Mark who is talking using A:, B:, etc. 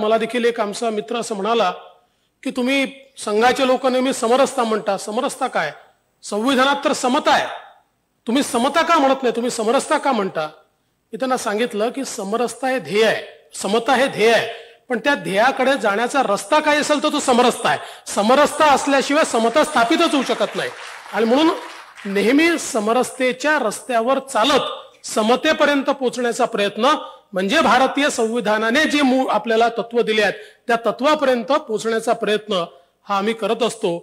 A: मला देखील एक आमचा मित्र असं म्हणाला की तुम्ही संघाचे लोक नेहमी समरसता म्हणता समरसता काय संविधानात तर समता आहे तुम्ही समता का म्हणत नाही तुम्ही समरसता का म्हणता मी त्यांना सांगितलं की समरसता हे ध्येय आहे समता हे ध्येय आहे पण त्या ध्येयाकडे जाण्याचा रस्ता काय असेल तर तो समरसता आहे समरसता असल्याशिवाय समता स्थापितच होऊ शकत नाही आणि म्हणून नेहमी समरसतेच्या रस्त्यावर चालत समतेपर्यंत पोहोचण्याचा प्रयत्न म्हणजे भारतीय संविधानाने जे मूळ आपल्याला तत्व दिले आहेत त्या तत्वापर्यंत पोहोचण्याचा प्रयत्न हा आम्ही करत असतो